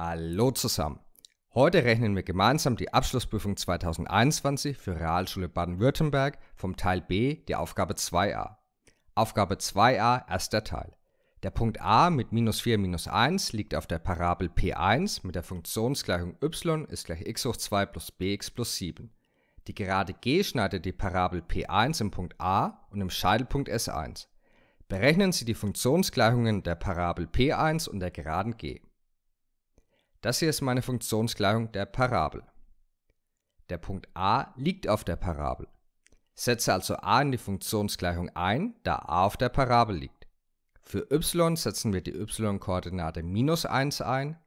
Hallo zusammen. Heute rechnen wir gemeinsam die Abschlussprüfung 2021 für Realschule Baden-Württemberg vom Teil B die Aufgabe 2a. Aufgabe 2a, erster Teil. Der Punkt a mit minus 4 minus 1 liegt auf der Parabel p1 mit der Funktionsgleichung y ist gleich x hoch 2 plus bx plus 7. Die Gerade g schneidet die Parabel p1 im Punkt a und im Scheitelpunkt s1. Berechnen Sie die Funktionsgleichungen der Parabel p1 und der Geraden g. Das hier ist meine Funktionsgleichung der Parabel. Der Punkt a liegt auf der Parabel. Setze also a in die Funktionsgleichung ein, da a auf der Parabel liegt. Für y setzen wir die y-Koordinate minus 1 ein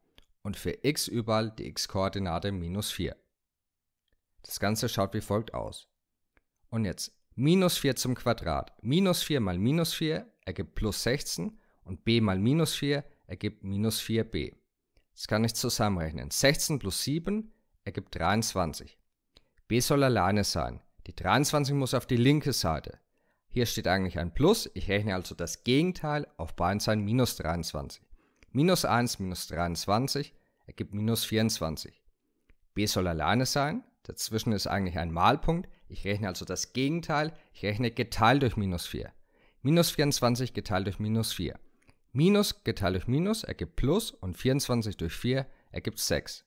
und für x überall die x-Koordinate minus 4. Das Ganze schaut wie folgt aus. Und jetzt minus 4 zum Quadrat. Minus 4 mal minus 4 ergibt plus 16 und b mal minus 4 ergibt minus 4b. Das kann ich zusammenrechnen. 16 plus 7 ergibt 23. B soll alleine sein. Die 23 muss auf die linke Seite. Hier steht eigentlich ein Plus. Ich rechne also das Gegenteil auf beiden Seiten minus 23. Minus 1 minus 23 ergibt minus 24. B soll alleine sein. Dazwischen ist eigentlich ein Malpunkt. Ich rechne also das Gegenteil. Ich rechne geteilt durch minus 4. Minus 24 geteilt durch minus 4. Minus geteilt durch Minus ergibt Plus und 24 durch 4 ergibt 6.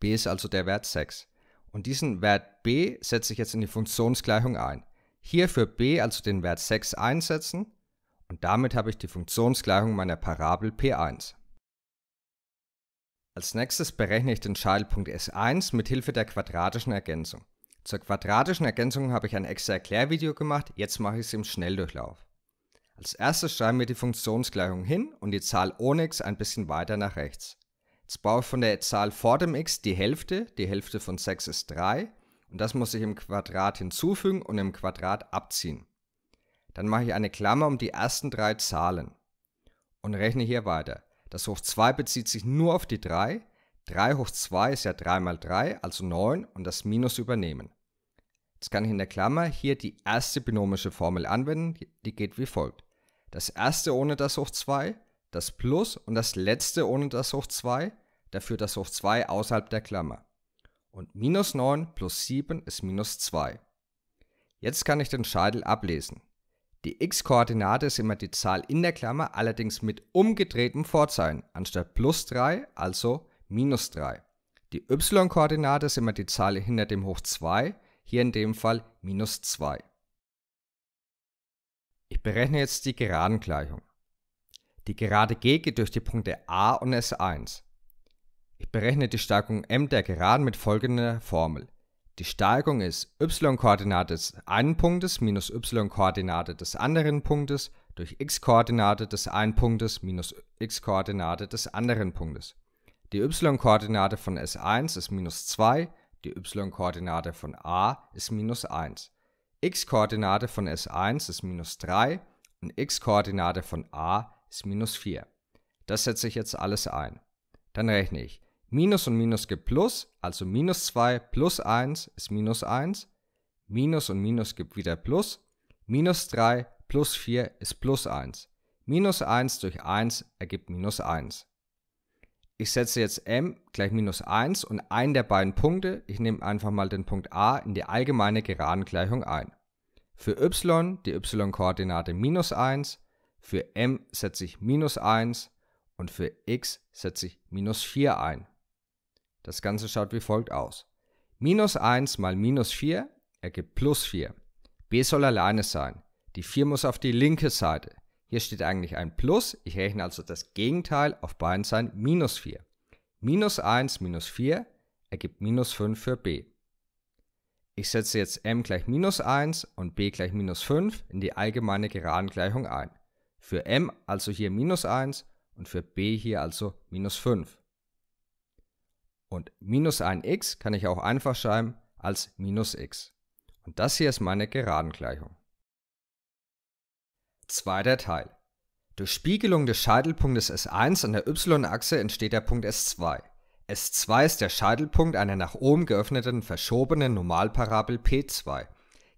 b ist also der Wert 6. Und diesen Wert b setze ich jetzt in die Funktionsgleichung ein. Hier für b also den Wert 6 einsetzen und damit habe ich die Funktionsgleichung meiner Parabel p1. Als nächstes berechne ich den Scheitelpunkt S1 mit Hilfe der quadratischen Ergänzung. Zur quadratischen Ergänzung habe ich ein extra Erklärvideo gemacht, jetzt mache ich es im Schnelldurchlauf. Als erstes schreiben wir die Funktionsgleichung hin und die Zahl ohne x ein bisschen weiter nach rechts. Jetzt brauche ich von der Zahl vor dem x die Hälfte, die Hälfte von 6 ist 3 und das muss ich im Quadrat hinzufügen und im Quadrat abziehen. Dann mache ich eine Klammer um die ersten drei Zahlen und rechne hier weiter. Das hoch 2 bezieht sich nur auf die 3, 3 hoch 2 ist ja 3 mal 3, also 9 und das Minus übernehmen. Jetzt kann ich in der Klammer hier die erste binomische Formel anwenden, die geht wie folgt. Das erste ohne das hoch 2, das Plus und das letzte ohne das hoch 2, dafür das hoch 2 außerhalb der Klammer. Und minus 9 plus 7 ist minus 2. Jetzt kann ich den Scheitel ablesen. Die x-Koordinate ist immer die Zahl in der Klammer, allerdings mit umgedrehtem Vorzeichen, anstatt plus 3, also minus 3. Die y-Koordinate ist immer die Zahl hinter dem hoch 2, hier in dem Fall minus 2. Ich berechne jetzt die Geradengleichung. Die gerade G geht durch die Punkte A und S1. Ich berechne die Steigung m der Geraden mit folgender Formel. Die Steigung ist y-Koordinate des einen Punktes minus y-Koordinate des anderen Punktes durch x-Koordinate des einen Punktes minus x-Koordinate des anderen Punktes. Die y-Koordinate von S1 ist minus 2, die y-Koordinate von A ist minus 1 x-Koordinate von S1 ist minus 3 und x-Koordinate von a ist minus 4. Das setze ich jetzt alles ein. Dann rechne ich. Minus und Minus gibt Plus, also minus 2 plus 1 ist minus 1. Minus und Minus gibt wieder Plus. Minus 3 plus 4 ist plus 1. Minus 1 durch 1 ergibt minus 1 ich setze jetzt m gleich minus 1 und einen der beiden Punkte, ich nehme einfach mal den Punkt a in die allgemeine Geradengleichung ein. Für y die y-Koordinate minus 1, für m setze ich minus 1 und für x setze ich minus 4 ein. Das Ganze schaut wie folgt aus. Minus 1 mal minus 4 ergibt plus 4. b soll alleine sein. Die 4 muss auf die linke Seite. Hier steht eigentlich ein Plus. Ich rechne also das Gegenteil auf beiden Seiten minus 4. Minus 1 minus 4 ergibt minus 5 für b. Ich setze jetzt m gleich minus 1 und b gleich minus 5 in die allgemeine Geradengleichung ein. Für m also hier minus 1 und für b hier also minus 5. Und minus 1x kann ich auch einfach schreiben als minus x. Und das hier ist meine Geradengleichung. Zweiter Teil. Durch Spiegelung des Scheitelpunktes S1 an der y-Achse entsteht der Punkt S2. S2 ist der Scheitelpunkt einer nach oben geöffneten verschobenen Normalparabel P2.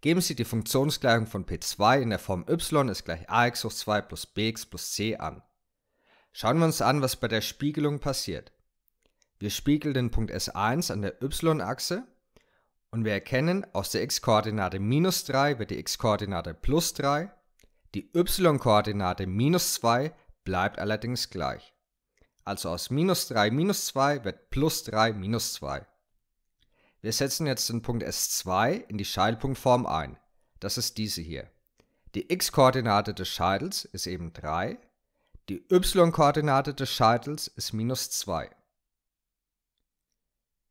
Geben Sie die Funktionsgleichung von P2 in der Form y ist gleich ax hoch 2 plus bx plus c an. Schauen wir uns an, was bei der Spiegelung passiert. Wir spiegeln den Punkt S1 an der y-Achse und wir erkennen aus der x-Koordinate minus 3 wird die x-Koordinate plus 3 die y-Koordinate minus 2 bleibt allerdings gleich. Also aus minus 3 minus 2 wird plus 3 minus 2. Wir setzen jetzt den Punkt S2 in die Scheitelpunktform ein. Das ist diese hier. Die x-Koordinate des Scheitels ist eben 3. Die y-Koordinate des Scheitels ist minus 2.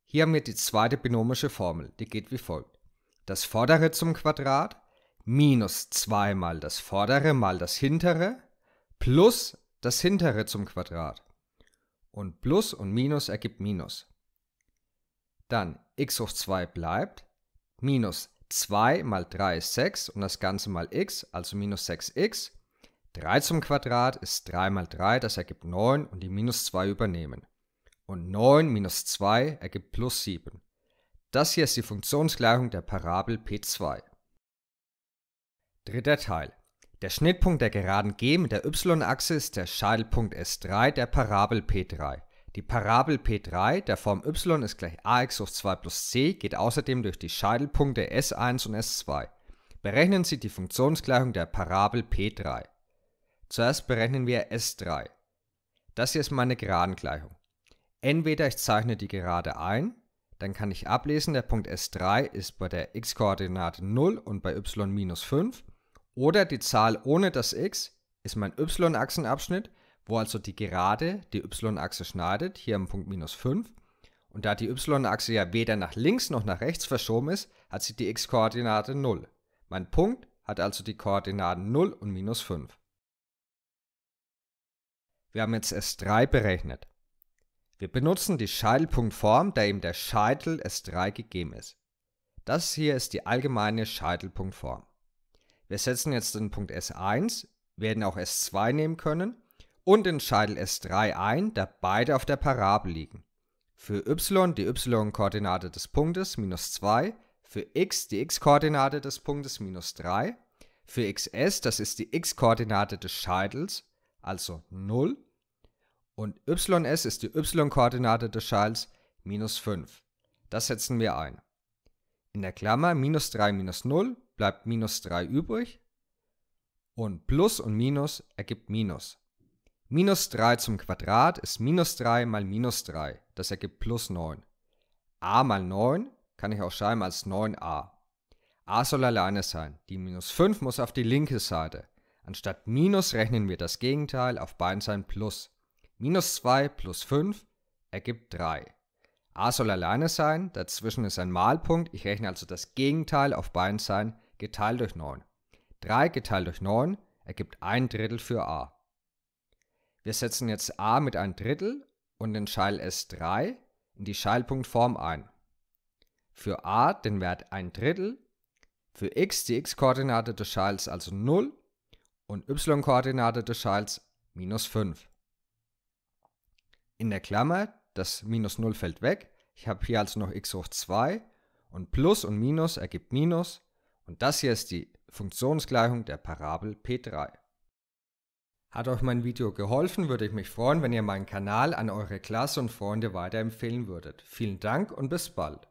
Hier haben wir die zweite binomische Formel, die geht wie folgt. Das vordere zum Quadrat minus 2 mal das vordere mal das hintere plus das hintere zum Quadrat. Und Plus und Minus ergibt Minus. Dann x hoch 2 bleibt, minus 2 mal 3 ist 6 und das Ganze mal x, also minus 6x. 3 zum Quadrat ist 3 mal 3, das ergibt 9 und die minus 2 übernehmen. Und 9 minus 2 ergibt plus 7. Das hier ist die Funktionsgleichung der Parabel p2. Dritter Teil. Der Schnittpunkt der Geraden g mit der y-Achse ist der Scheitelpunkt S3 der Parabel P3. Die Parabel P3 der Form y ist gleich ax hoch 2 plus c geht außerdem durch die Scheitelpunkte S1 und S2. Berechnen Sie die Funktionsgleichung der Parabel P3. Zuerst berechnen wir S3. Das hier ist meine Geradengleichung. Entweder ich zeichne die Gerade ein, dann kann ich ablesen, der Punkt S3 ist bei der x-Koordinate 0 und bei y minus 5 oder die Zahl ohne das x ist mein y-Achsenabschnitt, wo also die Gerade die y-Achse schneidet, hier am Punkt minus 5. Und da die y-Achse ja weder nach links noch nach rechts verschoben ist, hat sie die x-Koordinate 0. Mein Punkt hat also die Koordinaten 0 und minus 5. Wir haben jetzt S3 berechnet. Wir benutzen die Scheitelpunktform, da eben der Scheitel S3 gegeben ist. Das hier ist die allgemeine Scheitelpunktform. Wir setzen jetzt den Punkt S1, werden auch S2 nehmen können und den Scheitel S3 ein, da beide auf der Parabel liegen. Für y die y-Koordinate des Punktes minus 2, für x die x-Koordinate des Punktes minus 3, für xs, das ist die x-Koordinate des Scheitels, also 0, und ys ist die y-Koordinate des Scheitels minus 5. Das setzen wir ein. In der Klammer minus 3 minus 0 bleibt minus 3 übrig. Und Plus und Minus ergibt Minus. Minus 3 zum Quadrat ist minus 3 mal minus 3. Das ergibt plus 9. a mal 9 kann ich auch schreiben als 9a. a soll alleine sein. Die minus 5 muss auf die linke Seite. Anstatt Minus rechnen wir das Gegenteil auf beiden Seiten Plus. Minus 2 plus 5 ergibt 3. a soll alleine sein, dazwischen ist ein Malpunkt, ich rechne also das Gegenteil auf beiden Seiten geteilt durch 9. 3 geteilt durch 9 ergibt ein Drittel für a. Wir setzen jetzt a mit ein Drittel und den Scheil S3 in die Scheilpunktform ein. Für a den Wert ein Drittel, für x die x-Koordinate des Scheils also 0 und y-Koordinate des Scheils minus 5. In der Klammer, das minus 0 fällt weg, ich habe hier also noch x hoch 2 und plus und minus ergibt minus und das hier ist die Funktionsgleichung der Parabel P3. Hat euch mein Video geholfen, würde ich mich freuen, wenn ihr meinen Kanal an eure Klasse und Freunde weiterempfehlen würdet. Vielen Dank und bis bald.